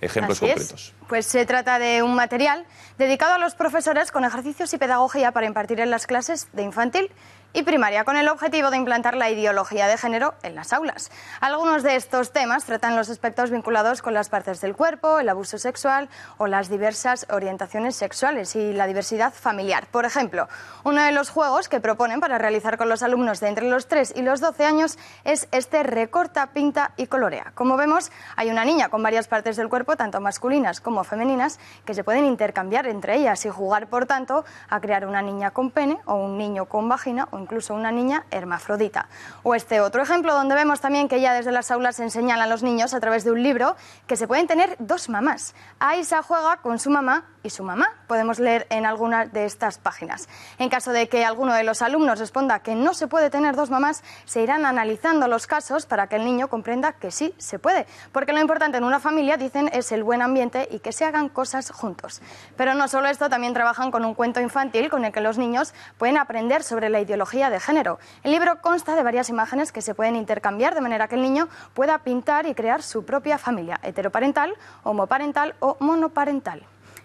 ejemplos concretos. Pues se trata de un material dedicado a los profesores con ejercicios y pedagogía para impartir en las clases de infantil y primaria, con el objetivo de implantar la ideología de género en las aulas. Algunos de estos temas tratan los aspectos vinculados con las partes del cuerpo, el abuso sexual o las diversas orientaciones sexuales y la diversidad familiar. Por ejemplo, uno de los juegos que proponen para realizar con los alumnos de entre los 3 y los 12 años es este recorta, pinta y colorea. Como vemos, hay una niña con varias partes del cuerpo, tanto masculinas como como femeninas que se pueden intercambiar entre ellas y jugar, por tanto, a crear una niña con pene o un niño con vagina o incluso una niña hermafrodita. O este otro ejemplo donde vemos también que ya desde las aulas se enseñan a los niños a través de un libro que se pueden tener dos mamás. Aisa juega con su mamá y su mamá podemos leer en alguna de estas páginas. En caso de que alguno de los alumnos responda que no se puede tener dos mamás, se irán analizando los casos para que el niño comprenda que sí se puede, porque lo importante en una familia, dicen, es el buen ambiente y que se hagan cosas juntos. Pero no solo esto, también trabajan con un cuento infantil con el que los niños pueden aprender sobre la ideología de género. El libro consta de varias imágenes que se pueden intercambiar de manera que el niño pueda pintar y crear su propia familia, heteroparental, homoparental o monoparental.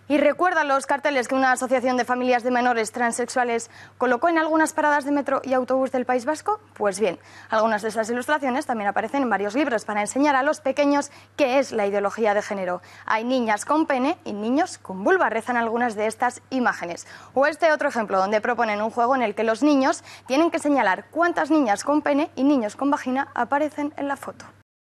Y recuerda los carteles que una asociación de familias de menores transexuales colocó en algunas paradas de metro y autobús del País Vasco? Pues bien, algunas de esas ilustraciones también aparecen en varios libros para enseñar a los pequeños qué es la ideología de género. Hay niñas con pene y niños con vulva, rezan algunas de estas imágenes. O este otro ejemplo, donde proponen un juego en el que los niños tienen que señalar cuántas niñas con pene y niños con vagina aparecen en la foto.